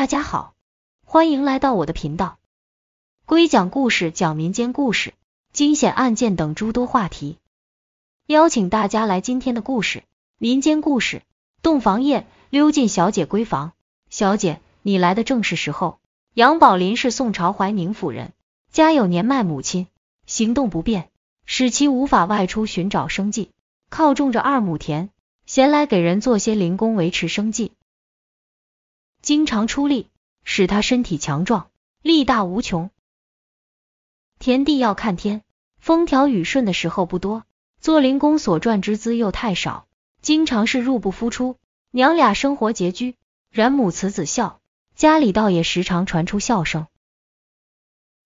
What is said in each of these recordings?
大家好，欢迎来到我的频道，归讲故事，讲民间故事、惊险案件等诸多话题。邀请大家来今天的故事：民间故事，洞房夜，溜进小姐闺房。小姐，你来的正是时候。杨宝林是宋朝怀宁府人，家有年迈母亲，行动不便，使其无法外出寻找生计，靠种着二亩田，闲来给人做些零工维持生计。经常出力，使他身体强壮，力大无穷。田地要看天，风调雨顺的时候不多，做零工所赚之资又太少，经常是入不敷出，娘俩生活拮据。然母慈子孝，家里倒也时常传出笑声。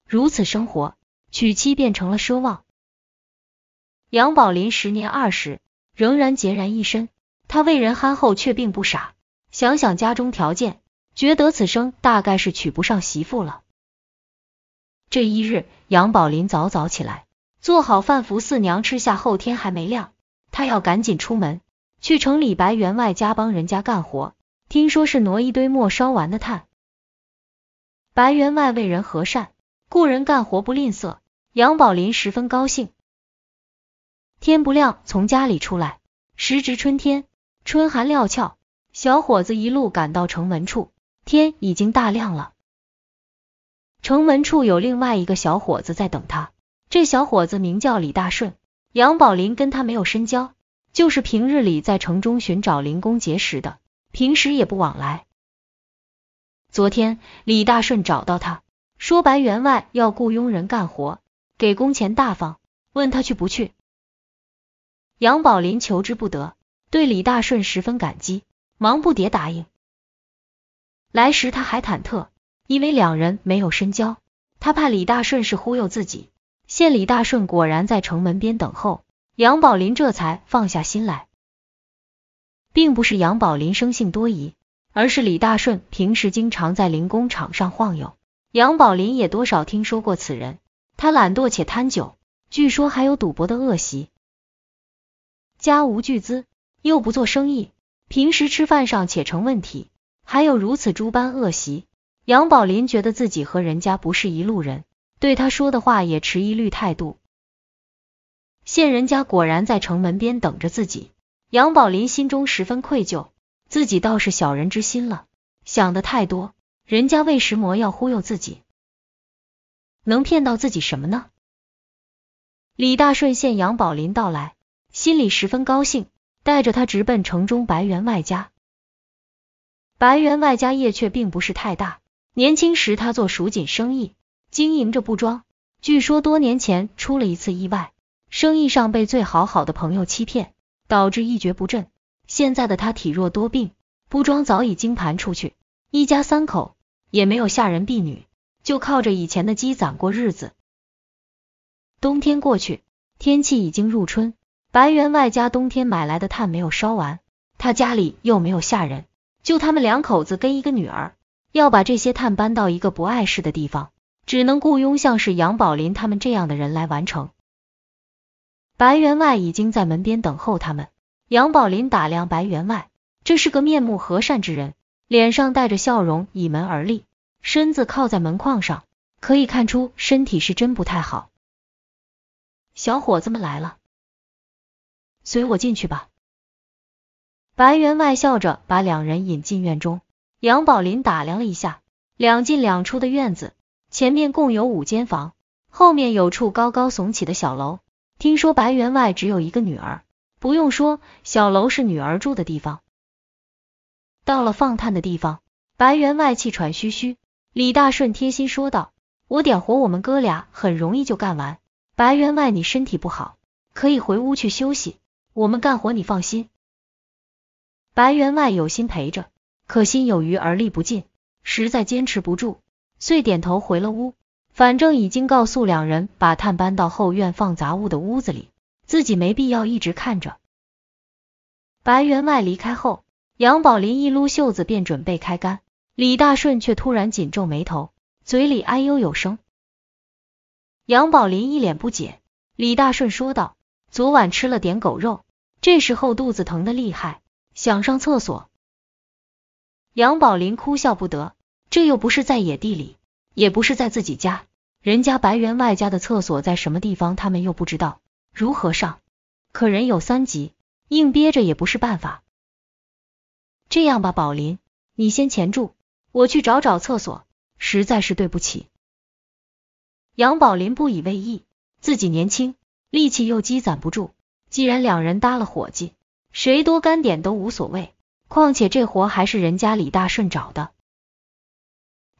如此生活，娶妻变成了奢望。杨宝林十年二十，仍然孑然一身。他为人憨厚，却并不傻。想想家中条件。觉得此生大概是娶不上媳妇了。这一日，杨宝林早早起来，做好饭服四娘吃下。后天还没亮，他要赶紧出门去城里白员外家帮人家干活，听说是挪一堆没烧完的炭。白员外为人和善，雇人干活不吝啬，杨宝林十分高兴。天不亮从家里出来，时值春天，春寒料峭，小伙子一路赶到城门处。天已经大亮了，城门处有另外一个小伙子在等他。这小伙子名叫李大顺，杨宝林跟他没有深交，就是平日里在城中寻找零工结识的，平时也不往来。昨天李大顺找到他，说白员外要雇佣人干活，给工钱大方，问他去不去。杨宝林求之不得，对李大顺十分感激，忙不迭答应。来时他还忐忑，因为两人没有深交，他怕李大顺是忽悠自己。现李大顺果然在城门边等候，杨宝林这才放下心来。并不是杨宝林生性多疑，而是李大顺平时经常在零工场上晃悠，杨宝林也多少听说过此人。他懒惰且贪酒，据说还有赌博的恶习，家无巨资，又不做生意，平时吃饭上且成问题。还有如此诸般恶习，杨宝林觉得自己和人家不是一路人，对他说的话也持疑虑态度。现人家果然在城门边等着自己，杨宝林心中十分愧疚，自己倒是小人之心了，想的太多，人家为什魔要忽悠自己，能骗到自己什么呢？李大顺见杨宝林到来，心里十分高兴，带着他直奔城中白员外家。白员外家业却并不是太大。年轻时他做蜀锦生意，经营着布庄。据说多年前出了一次意外，生意上被最好好的朋友欺骗，导致一蹶不振。现在的他体弱多病，布庄早已经盘出去，一家三口也没有下人婢女，就靠着以前的积攒过日子。冬天过去，天气已经入春，白员外家冬天买来的炭没有烧完，他家里又没有下人。就他们两口子跟一个女儿，要把这些探搬到一个不碍事的地方，只能雇佣像是杨宝林他们这样的人来完成。白员外已经在门边等候他们。杨宝林打量白员外，这是个面目和善之人，脸上带着笑容，倚门而立，身子靠在门框上，可以看出身体是真不太好。小伙子们来了，随我进去吧。白员外笑着把两人引进院中，杨宝林打量了一下两进两出的院子，前面共有五间房，后面有处高高耸起的小楼。听说白员外只有一个女儿，不用说，小楼是女儿住的地方。到了放炭的地方，白员外气喘吁吁，李大顺贴心说道：“我点活，我们哥俩很容易就干完。白员外你身体不好，可以回屋去休息，我们干活你放心。”白员外有心陪着，可心有余而力不尽，实在坚持不住，遂点头回了屋。反正已经告诉两人把炭搬到后院放杂物的屋子里，自己没必要一直看着。白员外离开后，杨宝林一撸袖子便准备开干，李大顺却突然紧皱眉头，嘴里哎呦有声。杨宝林一脸不解，李大顺说道：“昨晚吃了点狗肉，这时候肚子疼的厉害。”想上厕所，杨宝林哭笑不得。这又不是在野地里，也不是在自己家，人家白员外家的厕所在什么地方，他们又不知道如何上。可人有三急，硬憋着也不是办法。这样吧，宝林，你先钳住，我去找找厕所。实在是对不起。杨宝林不以为意，自己年轻，力气又积攒不住，既然两人搭了伙计。谁多干点都无所谓，况且这活还是人家李大顺找的。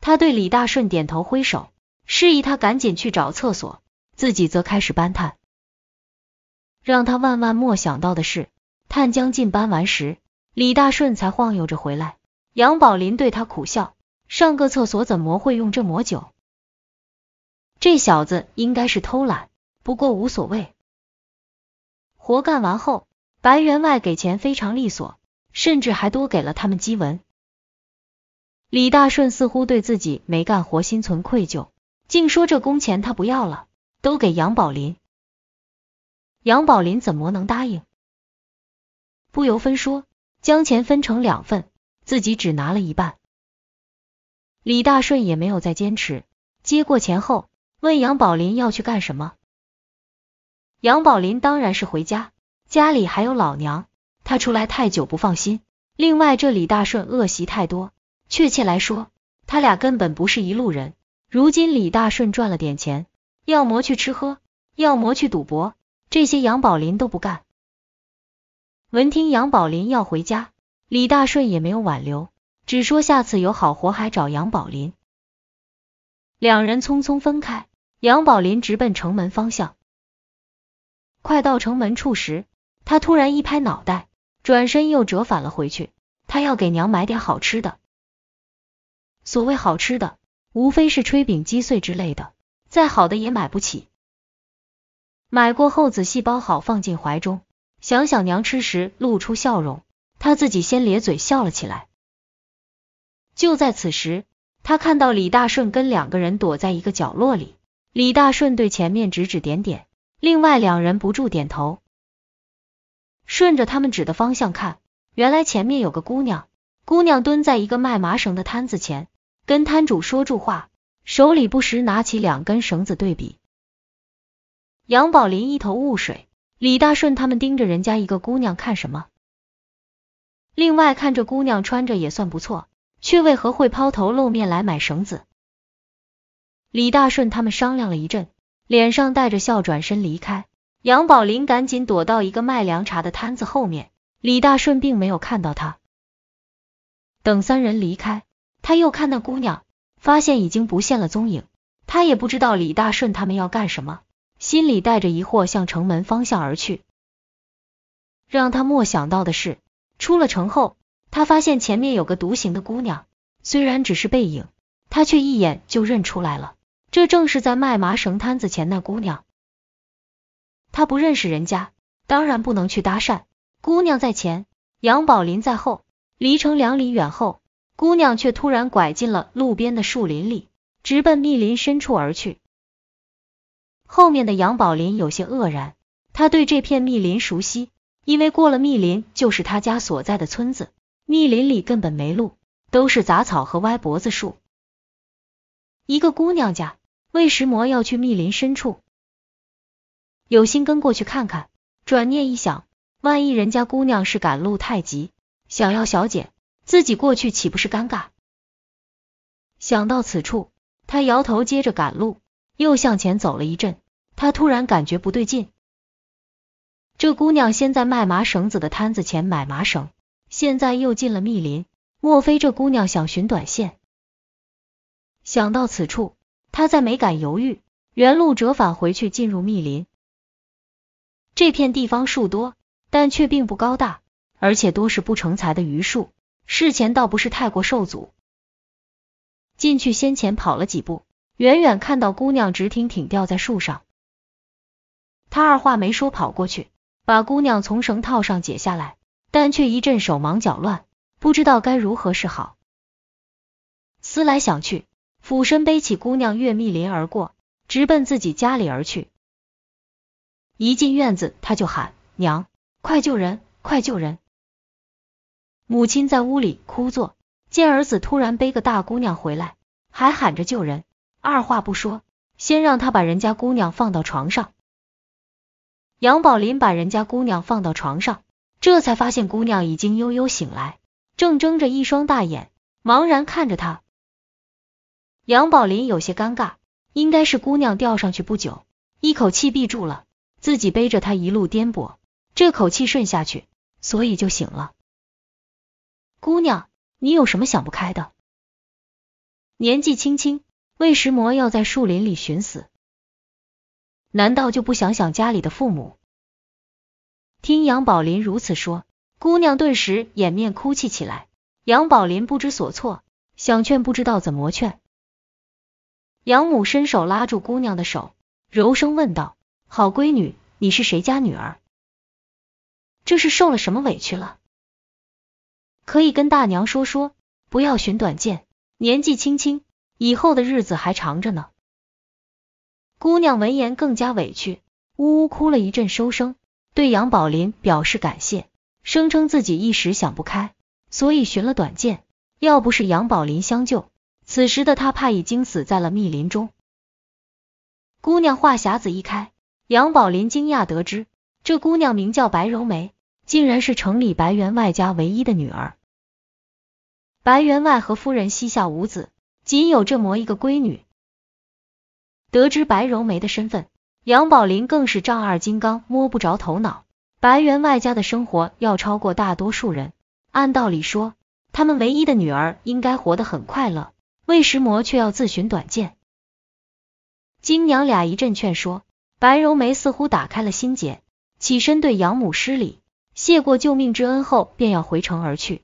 他对李大顺点头挥手，示意他赶紧去找厕所，自己则开始搬炭。让他万万莫想到的是，炭将近搬完时，李大顺才晃悠着回来。杨宝林对他苦笑：上个厕所怎么会用这抹酒？这小子应该是偷懒，不过无所谓。活干完后。白员外给钱非常利索，甚至还多给了他们鸡文。李大顺似乎对自己没干活心存愧疚，竟说这工钱他不要了，都给杨宝林。杨宝林怎么能答应？不由分说，将钱分成两份，自己只拿了一半。李大顺也没有再坚持，接过钱后问杨宝林要去干什么。杨宝林当然是回家。家里还有老娘，他出来太久不放心。另外，这李大顺恶习太多，确切来说，他俩根本不是一路人。如今李大顺赚了点钱，要么去吃喝，要么去赌博，这些杨宝林都不干。闻听杨宝林要回家，李大顺也没有挽留，只说下次有好活还找杨宝林。两人匆匆分开，杨宝林直奔城门方向。快到城门处时，他突然一拍脑袋，转身又折返了回去。他要给娘买点好吃的。所谓好吃的，无非是炊饼、鸡碎之类的，再好的也买不起。买过后仔细包好，放进怀中。想想娘吃时露出笑容，他自己先咧嘴笑了起来。就在此时，他看到李大顺跟两个人躲在一个角落里。李大顺对前面指指点点，另外两人不住点头。顺着他们指的方向看，原来前面有个姑娘，姑娘蹲在一个卖麻绳的摊子前，跟摊主说住话，手里不时拿起两根绳子对比。杨宝林一头雾水，李大顺他们盯着人家一个姑娘看什么？另外，看这姑娘穿着也算不错，却为何会抛头露面来买绳子？李大顺他们商量了一阵，脸上带着笑转身离开。杨宝林赶紧躲到一个卖凉茶的摊子后面，李大顺并没有看到他。等三人离开，他又看那姑娘，发现已经不见了踪影。他也不知道李大顺他们要干什么，心里带着疑惑向城门方向而去。让他莫想到的是，出了城后，他发现前面有个独行的姑娘，虽然只是背影，他却一眼就认出来了，这正是在卖麻绳摊子前那姑娘。他不认识人家，当然不能去搭讪。姑娘在前，杨宝林在后，离城两里远后，姑娘却突然拐进了路边的树林里，直奔密林深处而去。后面的杨宝林有些愕然，他对这片密林熟悉，因为过了密林就是他家所在的村子，密林里根本没路，都是杂草和歪脖子树。一个姑娘家，为什么要去密林深处。有心跟过去看看，转念一想，万一人家姑娘是赶路太急，想要小姐，自己过去岂不是尴尬？想到此处，他摇头，接着赶路，又向前走了一阵，他突然感觉不对劲。这姑娘先在卖麻绳子的摊子前买麻绳，现在又进了密林，莫非这姑娘想寻短线？想到此处，他再没敢犹豫，原路折返回去，进入密林。这片地方树多，但却并不高大，而且多是不成材的榆树，事前倒不是太过受阻。进去先前跑了几步，远远看到姑娘直挺挺吊在树上，他二话没说跑过去，把姑娘从绳套上解下来，但却一阵手忙脚乱，不知道该如何是好。思来想去，俯身背起姑娘越密林而过，直奔自己家里而去。一进院子，他就喊：“娘，快救人，快救人！”母亲在屋里哭坐，见儿子突然背个大姑娘回来，还喊着救人，二话不说，先让他把人家姑娘放到床上。杨宝林把人家姑娘放到床上，这才发现姑娘已经悠悠醒来，正睁着一双大眼，茫然看着他。杨宝林有些尴尬，应该是姑娘吊上去不久，一口气闭住了。自己背着他一路颠簸，这口气顺下去，所以就醒了。姑娘，你有什么想不开的？年纪轻轻，为石魔要在树林里寻死，难道就不想想家里的父母？听杨宝林如此说，姑娘顿时掩面哭泣起来。杨宝林不知所措，想劝不知道怎么劝。养母伸手拉住姑娘的手，柔声问道。好闺女，你是谁家女儿？这是受了什么委屈了？可以跟大娘说说，不要寻短见。年纪轻轻，以后的日子还长着呢。姑娘闻言更加委屈，呜呜哭了一阵，收声，对杨宝林表示感谢，声称自己一时想不开，所以寻了短见。要不是杨宝林相救，此时的他怕已经死在了密林中。姑娘话匣子一开。杨宝林惊讶得知，这姑娘名叫白柔梅，竟然是城里白员外家唯一的女儿。白员外和夫人膝下无子，仅有这魔一个闺女。得知白柔梅的身份，杨宝林更是丈二金刚摸不着头脑。白员外家的生活要超过大多数人，按道理说，他们唯一的女儿应该活得很快乐，魏石魔却要自寻短见。金娘俩一阵劝说。白柔梅似乎打开了心结，起身对养母施礼，谢过救命之恩后，便要回城而去。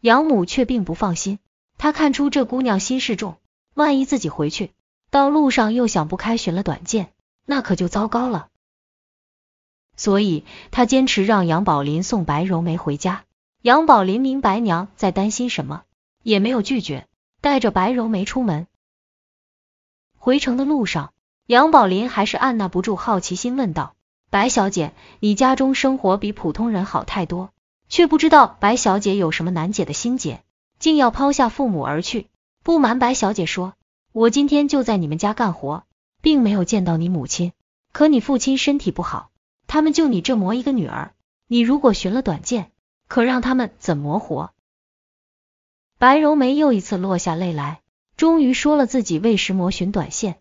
养母却并不放心，她看出这姑娘心事重，万一自己回去，到路上又想不开寻了短见，那可就糟糕了。所以她坚持让杨宝林送白柔梅回家。杨宝林明白娘在担心什么，也没有拒绝，带着白柔梅出门。回城的路上。杨宝林还是按捺不住好奇心，问道：“白小姐，你家中生活比普通人好太多，却不知道白小姐有什么难解的心结，竟要抛下父母而去。不瞒白小姐说，我今天就在你们家干活，并没有见到你母亲。可你父亲身体不好，他们就你这么一个女儿，你如果寻了短见，可让他们怎么活？”白柔梅又一次落下泪来，终于说了自己为石磨寻短见。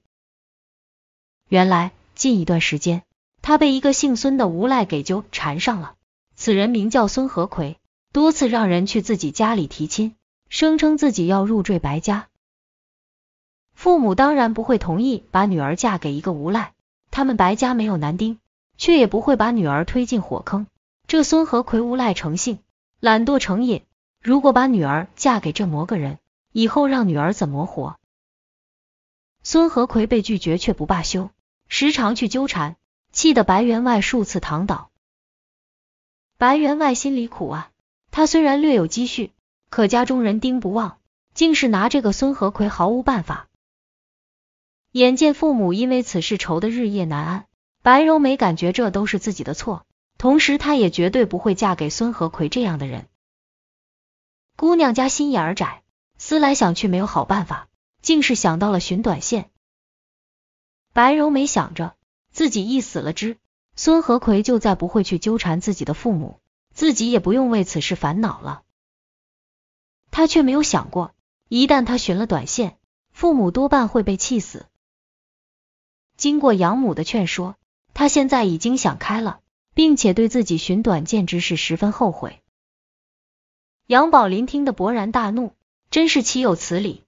原来近一段时间，他被一个姓孙的无赖给纠缠上了。此人名叫孙和奎，多次让人去自己家里提亲，声称自己要入赘白家。父母当然不会同意把女儿嫁给一个无赖，他们白家没有男丁，却也不会把女儿推进火坑。这孙和奎无赖成性，懒惰成瘾，如果把女儿嫁给这么个人，以后让女儿怎么活？孙和奎被拒绝却不罢休。时常去纠缠，气得白员外数次躺倒。白员外心里苦啊，他虽然略有积蓄，可家中人丁不旺，竟是拿这个孙和奎毫无办法。眼见父母因为此事愁得日夜难安，白柔美感觉这都是自己的错，同时她也绝对不会嫁给孙和奎这样的人。姑娘家心眼儿窄，思来想去没有好办法，竟是想到了寻短线。白柔没想着，自己一死了之，孙和奎就再不会去纠缠自己的父母，自己也不用为此事烦恼了。他却没有想过，一旦他寻了短线，父母多半会被气死。经过养母的劝说，他现在已经想开了，并且对自己寻短见之事十分后悔。杨宝林听得勃然大怒，真是岂有此理！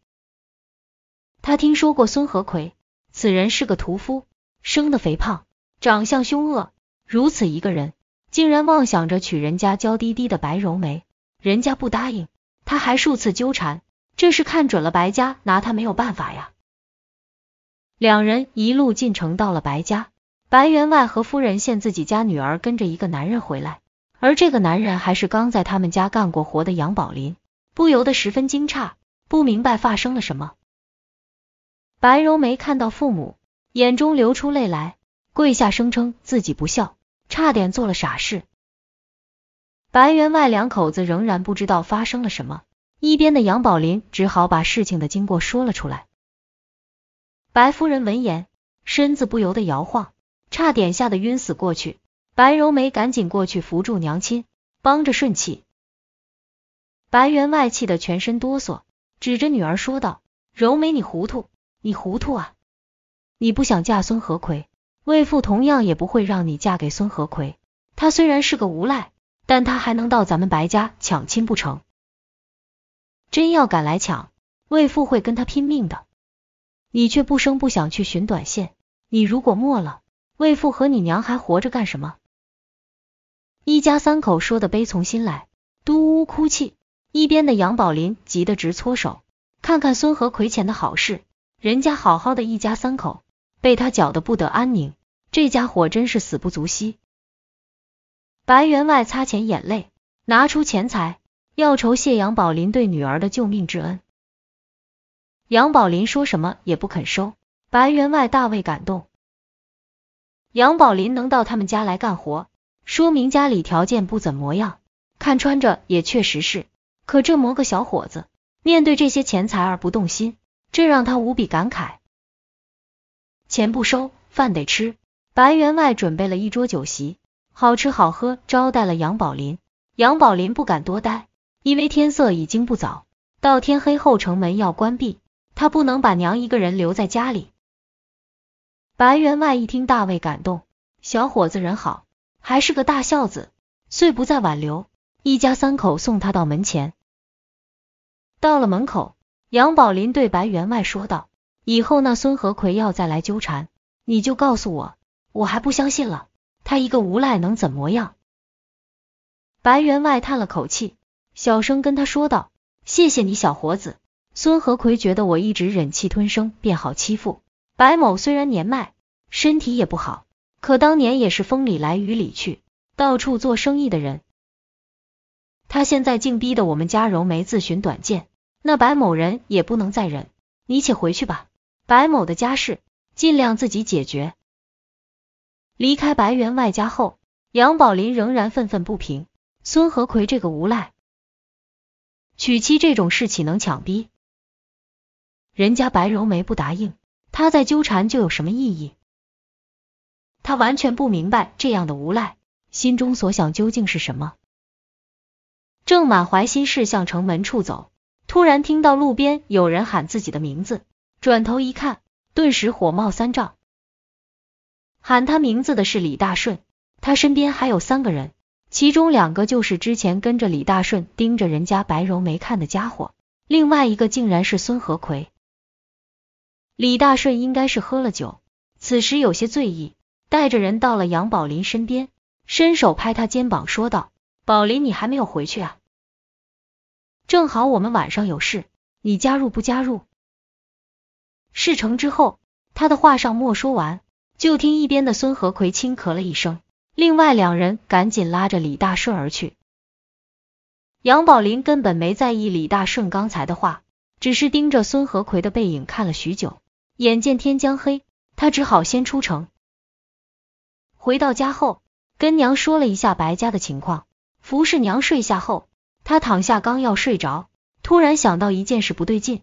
他听说过孙和奎。此人是个屠夫，生的肥胖，长相凶恶。如此一个人，竟然妄想着娶人家娇滴滴的白柔梅，人家不答应，他还数次纠缠，这是看准了白家拿他没有办法呀。两人一路进城，到了白家，白员外和夫人见自己家女儿跟着一个男人回来，而这个男人还是刚在他们家干过活的杨宝林，不由得十分惊诧，不明白发生了什么。白柔梅看到父母眼中流出泪来，跪下声称自己不孝，差点做了傻事。白员外两口子仍然不知道发生了什么，一边的杨宝林只好把事情的经过说了出来。白夫人闻言，身子不由得摇晃，差点吓得晕死过去。白柔梅赶紧过去扶住娘亲，帮着顺气。白员外气得全身哆嗦，指着女儿说道：“柔梅，你糊涂！”你糊涂啊！你不想嫁孙何奎，魏父同样也不会让你嫁给孙何奎。他虽然是个无赖，但他还能到咱们白家抢亲不成？真要敢来抢，魏父会跟他拼命的。你却不声不响去寻短线，你如果没了，魏父和你娘还活着干什么？一家三口说的悲从心来，都呜呜哭泣。一边的杨宝林急得直搓手，看看孙何奎前的好事。人家好好的一家三口被他搅得不得安宁，这家伙真是死不足惜。白员外擦乾眼泪，拿出钱财要酬谢杨宝林对女儿的救命之恩。杨宝林说什么也不肯收，白员外大为感动。杨宝林能到他们家来干活，说明家里条件不怎么样，看穿着也确实是。可这么个小伙子，面对这些钱财而不动心。这让他无比感慨。钱不收，饭得吃。白员外准备了一桌酒席，好吃好喝招待了杨宝林。杨宝林不敢多待，因为天色已经不早，到天黑后城门要关闭，他不能把娘一个人留在家里。白员外一听，大为感动，小伙子人好，还是个大孝子，遂不再挽留，一家三口送他到门前。到了门口。杨宝林对白员外说道：“以后那孙和奎要再来纠缠，你就告诉我，我还不相信了。他一个无赖能怎么样？”白员外叹了口气，小声跟他说道：“谢谢你，小伙子。孙和奎觉得我一直忍气吞声，便好欺负。白某虽然年迈，身体也不好，可当年也是风里来雨里去，到处做生意的人。他现在竟逼得我们家柔梅自寻短见。”那白某人也不能再忍，你且回去吧。白某的家事，尽量自己解决。离开白员外家后，杨宝林仍然愤愤不平。孙和奎这个无赖，娶妻这种事岂能强逼？人家白柔梅不答应，他再纠缠就有什么意义？他完全不明白这样的无赖心中所想究竟是什么。正满怀心事向城门处走。突然听到路边有人喊自己的名字，转头一看，顿时火冒三丈。喊他名字的是李大顺，他身边还有三个人，其中两个就是之前跟着李大顺盯着人家白柔没看的家伙，另外一个竟然是孙和奎。李大顺应该是喝了酒，此时有些醉意，带着人到了杨宝林身边，伸手拍他肩膀说道：“宝林，你还没有回去啊？”正好我们晚上有事，你加入不加入？事成之后，他的话上没说完，就听一边的孙和奎轻咳了一声，另外两人赶紧拉着李大顺而去。杨宝林根本没在意李大顺刚才的话，只是盯着孙和奎的背影看了许久。眼见天将黑，他只好先出城。回到家后，跟娘说了一下白家的情况，服侍娘睡下后。他躺下刚要睡着，突然想到一件事不对劲。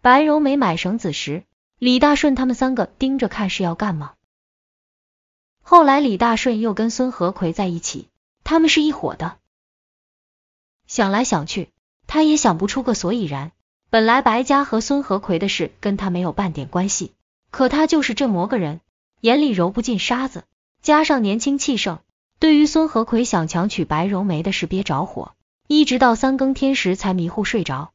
白柔没买绳子时，李大顺他们三个盯着看是要干嘛？后来李大顺又跟孙和奎在一起，他们是一伙的。想来想去，他也想不出个所以然。本来白家和孙和奎的事跟他没有半点关系，可他就是这么个人，眼里揉不进沙子，加上年轻气盛。对于孙和奎想强娶白柔梅的事憋着火，一直到三更天时才迷糊睡着。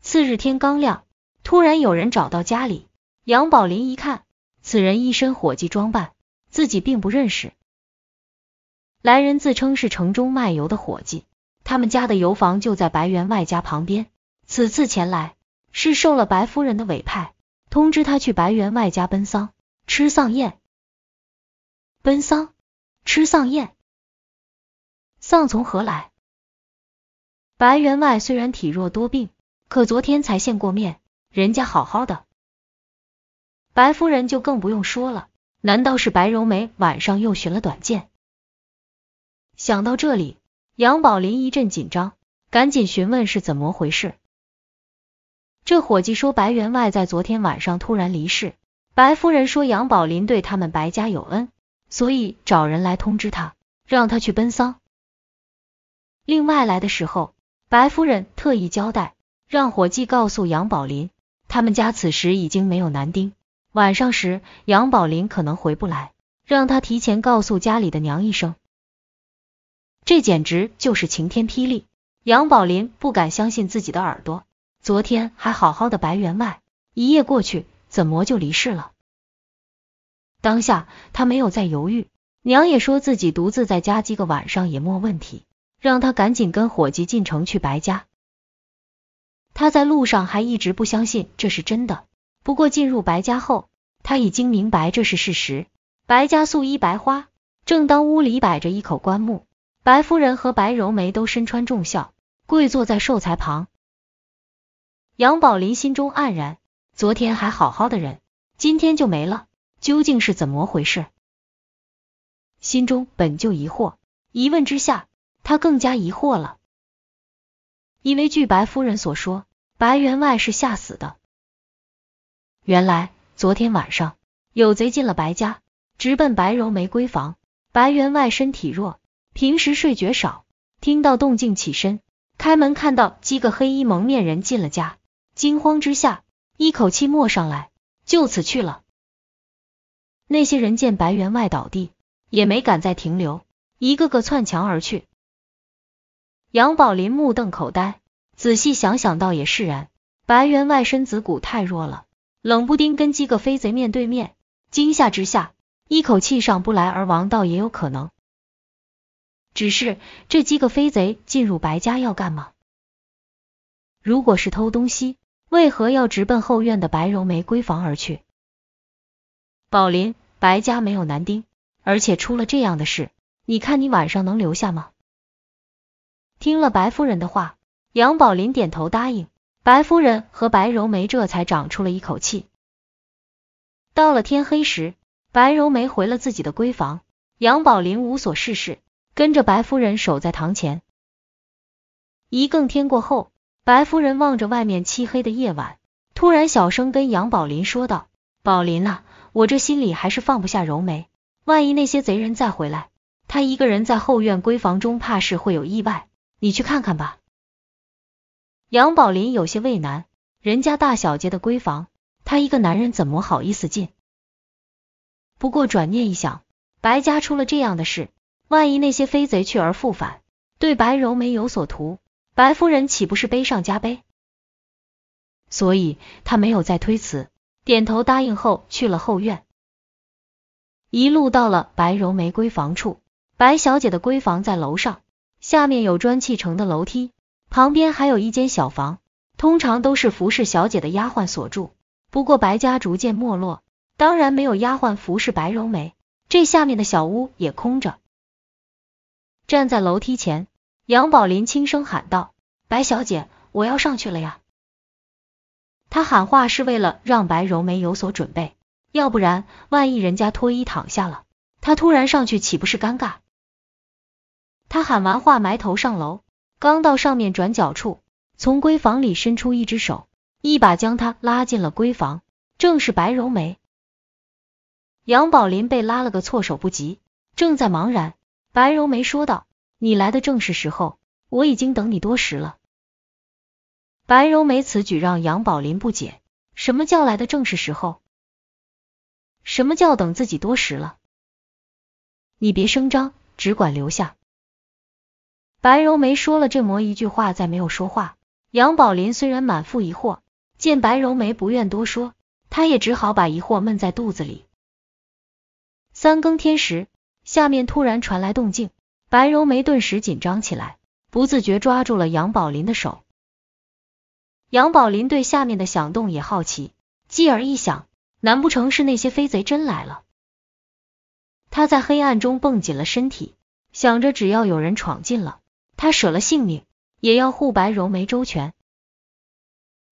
次日天刚亮，突然有人找到家里，杨宝林一看，此人一身伙计装扮，自己并不认识。来人自称是城中卖油的伙计，他们家的油房就在白员外家旁边，此次前来是受了白夫人的委派，通知他去白员外家奔丧、吃丧宴、奔丧。吃丧宴，丧从何来？白员外虽然体弱多病，可昨天才见过面，人家好好的。白夫人就更不用说了，难道是白柔梅晚上又寻了短见？想到这里，杨宝林一阵紧张，赶紧询问是怎么回事。这伙计说白员外在昨天晚上突然离世，白夫人说杨宝林对他们白家有恩。所以找人来通知他，让他去奔丧。另外来的时候，白夫人特意交代，让伙计告诉杨宝林，他们家此时已经没有男丁，晚上时杨宝林可能回不来，让他提前告诉家里的娘一声。这简直就是晴天霹雳，杨宝林不敢相信自己的耳朵，昨天还好好的白员外，一夜过去怎么就离世了？当下他没有再犹豫，娘也说自己独自在家几个晚上也没问题，让他赶紧跟伙计进城去白家。他在路上还一直不相信这是真的，不过进入白家后，他已经明白这是事实。白家素衣白花，正当屋里摆着一口棺木，白夫人和白柔梅都身穿重孝，跪坐在寿材旁。杨宝林心中黯然，昨天还好好的人，今天就没了。究竟是怎么回事？心中本就疑惑，一问之下，他更加疑惑了。因为据白夫人所说，白员外是吓死的。原来昨天晚上有贼进了白家，直奔白柔玫瑰房。白员外身体弱，平时睡觉少，听到动静起身，开门看到几个黑衣蒙面人进了家，惊慌之下一口气没上来，就此去了。那些人见白员外倒地，也没敢再停留，一个个窜墙而去。杨宝林目瞪口呆，仔细想想，倒也释然。白员外身子骨太弱了，冷不丁跟几个飞贼面对面，惊吓之下，一口气上不来而亡，倒也有可能。只是这几个飞贼进入白家要干嘛？如果是偷东西，为何要直奔后院的白柔梅闺房而去？宝林。白家没有男丁，而且出了这样的事，你看你晚上能留下吗？听了白夫人的话，杨宝林点头答应。白夫人和白柔梅这才长出了一口气。到了天黑时，白柔梅回了自己的闺房，杨宝林无所事事，跟着白夫人守在堂前。一更天过后，白夫人望着外面漆黑的夜晚，突然小声跟杨宝林说道：“宝林啊。”我这心里还是放不下柔梅，万一那些贼人再回来，她一个人在后院闺房中，怕是会有意外。你去看看吧。杨宝林有些为难，人家大小姐的闺房，他一个男人怎么好意思进？不过转念一想，白家出了这样的事，万一那些飞贼去而复返，对白柔梅有所图，白夫人岂不是悲上加悲？所以，他没有再推辞。点头答应后，去了后院，一路到了白柔梅闺房处。白小姐的闺房在楼上，下面有砖砌成的楼梯，旁边还有一间小房，通常都是服侍小姐的丫鬟所住。不过白家逐渐没落，当然没有丫鬟服侍白柔梅，这下面的小屋也空着。站在楼梯前，杨宝林轻声喊道：“白小姐，我要上去了呀。”他喊话是为了让白柔梅有所准备，要不然，万一人家脱衣躺下了，他突然上去岂不是尴尬？他喊完话，埋头上楼，刚到上面转角处，从闺房里伸出一只手，一把将他拉进了闺房，正是白柔梅。杨宝林被拉了个措手不及，正在茫然，白柔梅说道：“你来的正是时候，我已经等你多时了。”白柔梅此举让杨宝林不解，什么叫来的正是时候？什么叫等自己多时了？你别声张，只管留下。白柔梅说了这么一句话，再没有说话。杨宝林虽然满腹疑惑，见白柔梅不愿多说，他也只好把疑惑闷在肚子里。三更天时，下面突然传来动静，白柔梅顿时紧张起来，不自觉抓住了杨宝林的手。杨宝林对下面的响动也好奇，继而一想，难不成是那些飞贼真来了？他在黑暗中绷紧了身体，想着只要有人闯进了，他舍了性命也要护白柔梅周全。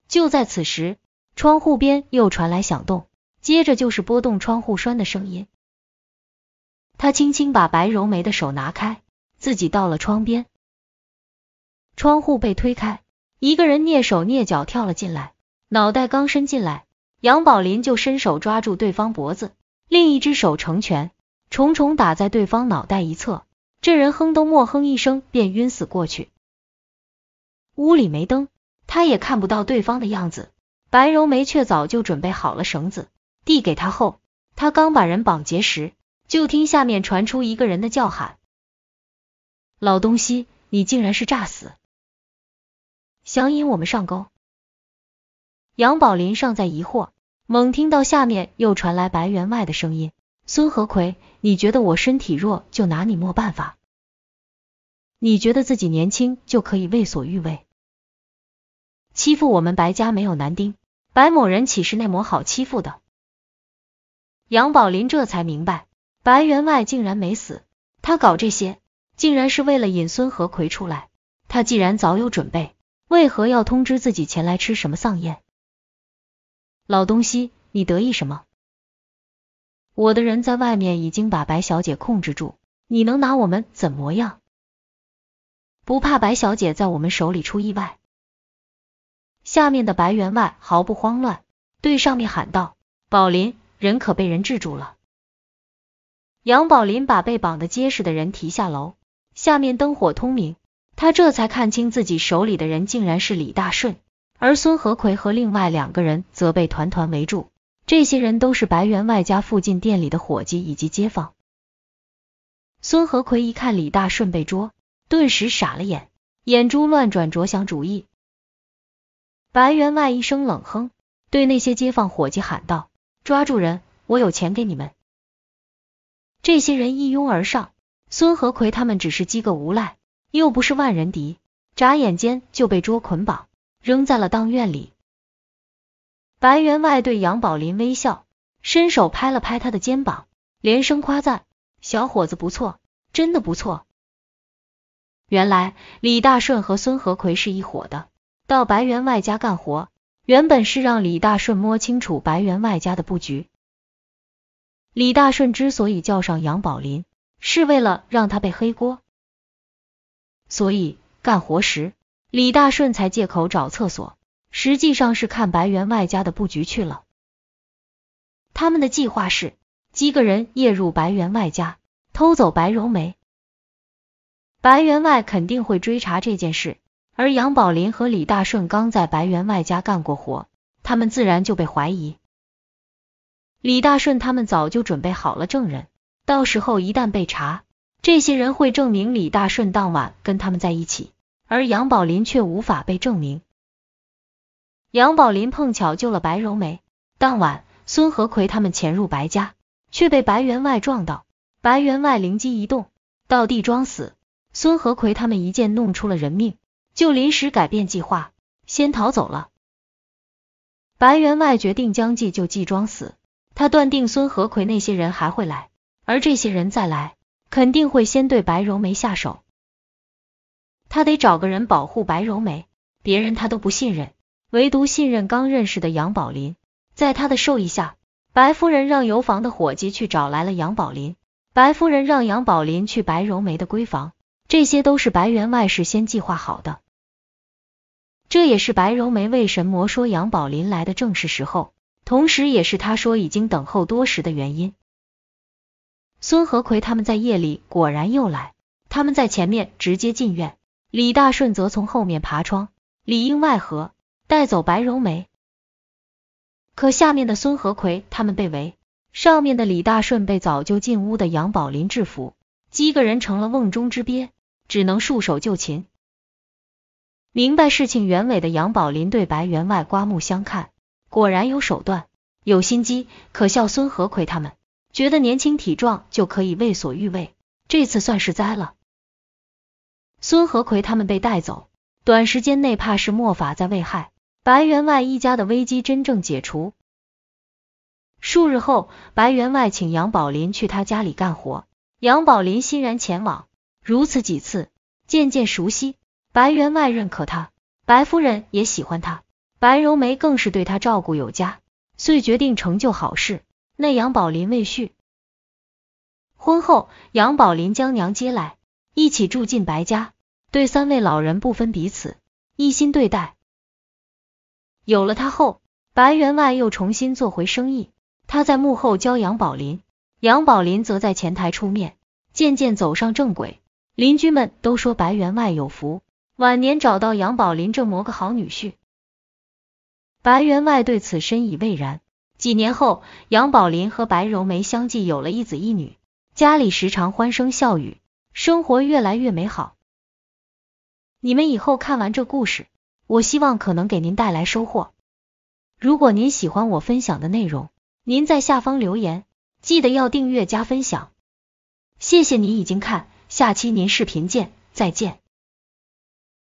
就在此时，窗户边又传来响动，接着就是拨动窗户栓的声音。他轻轻把白柔梅的手拿开，自己到了窗边，窗户被推开。一个人蹑手蹑脚跳了进来，脑袋刚伸进来，杨宝林就伸手抓住对方脖子，另一只手成拳，重重打在对方脑袋一侧。这人哼都没哼一声，便晕死过去。屋里没灯，他也看不到对方的样子。白柔梅却早就准备好了绳子，递给他后，他刚把人绑结时，就听下面传出一个人的叫喊：“老东西，你竟然是诈死！”想引我们上钩？杨宝林尚在疑惑，猛听到下面又传来白员外的声音：“孙和奎，你觉得我身体弱就拿你没办法？你觉得自己年轻就可以为所欲为？欺负我们白家没有男丁，白某人岂是那么好欺负的？”杨宝林这才明白，白员外竟然没死，他搞这些，竟然是为了引孙和奎出来。他既然早有准备。为何要通知自己前来吃什么丧宴？老东西，你得意什么？我的人在外面已经把白小姐控制住，你能拿我们怎么样？不怕白小姐在我们手里出意外？下面的白员外毫不慌乱，对上面喊道：“宝林，人可被人制住了。”杨宝林把被绑得结实的人提下楼，下面灯火通明。他这才看清自己手里的人竟然是李大顺，而孙和奎和另外两个人则被团团围住。这些人都是白员外家附近店里的伙计以及街坊。孙和奎一看李大顺被捉，顿时傻了眼，眼珠乱转，着想主意。白员外一声冷哼，对那些街坊伙计喊道：“抓住人，我有钱给你们。”这些人一拥而上，孙和奎他们只是几个无赖。又不是万人敌，眨眼间就被捉捆绑，扔在了当院里。白员外对杨宝林微笑，伸手拍了拍他的肩膀，连声夸赞：“小伙子不错，真的不错。”原来李大顺和孙和奎是一伙的，到白员外家干活，原本是让李大顺摸清楚白员外家的布局。李大顺之所以叫上杨宝林，是为了让他背黑锅。所以干活时，李大顺才借口找厕所，实际上是看白员外家的布局去了。他们的计划是，几个人夜入白员外家，偷走白柔梅。白员外肯定会追查这件事，而杨宝林和李大顺刚在白员外家干过活，他们自然就被怀疑。李大顺他们早就准备好了证人，到时候一旦被查。这些人会证明李大顺当晚跟他们在一起，而杨宝林却无法被证明。杨宝林碰巧救了白柔梅。当晚，孙和奎他们潜入白家，却被白员外撞到。白员外灵机一动，倒地装死。孙和奎他们一剑弄出了人命，就临时改变计划，先逃走了。白员外决定将计就计，装死。他断定孙和奎那些人还会来，而这些人再来。肯定会先对白柔梅下手，他得找个人保护白柔梅，别人他都不信任，唯独信任刚认识的杨宝林。在他的授意下，白夫人让油房的伙计去找来了杨宝林。白夫人让杨宝林去白柔梅的闺房，这些都是白员外事先计划好的。这也是白柔梅为神魔说杨宝林来的正是时候，同时也是他说已经等候多时的原因。孙和奎他们在夜里果然又来，他们在前面直接进院，李大顺则从后面爬窗，里应外合带走白柔梅。可下面的孙和奎他们被围，上面的李大顺被早就进屋的杨宝林制服，几个人成了瓮中之鳖，只能束手就擒。明白事情原委的杨宝林对白员外刮目相看，果然有手段，有心机，可笑孙和奎他们。觉得年轻体壮就可以为所欲为，这次算是栽了。孙和奎他们被带走，短时间内怕是莫法再危害白员外一家的危机真正解除。数日后，白员外请杨宝林去他家里干活，杨宝林欣然前往。如此几次，渐渐熟悉，白员外认可他，白夫人也喜欢他，白柔梅更是对他照顾有加，遂决定成就好事。那杨宝林未续。婚后杨宝林将娘接来，一起住进白家，对三位老人不分彼此，一心对待。有了他后，白员外又重新做回生意，他在幕后教杨宝林，杨宝林则在前台出面，渐渐走上正轨。邻居们都说白员外有福，晚年找到杨宝林这么个好女婿。白员外对此深以为然。几年后，杨宝林和白柔梅相继有了一子一女，家里时常欢声笑语，生活越来越美好。你们以后看完这故事，我希望可能给您带来收获。如果您喜欢我分享的内容，您在下方留言，记得要订阅加分享。谢谢您已经看，下期您视频见，再见。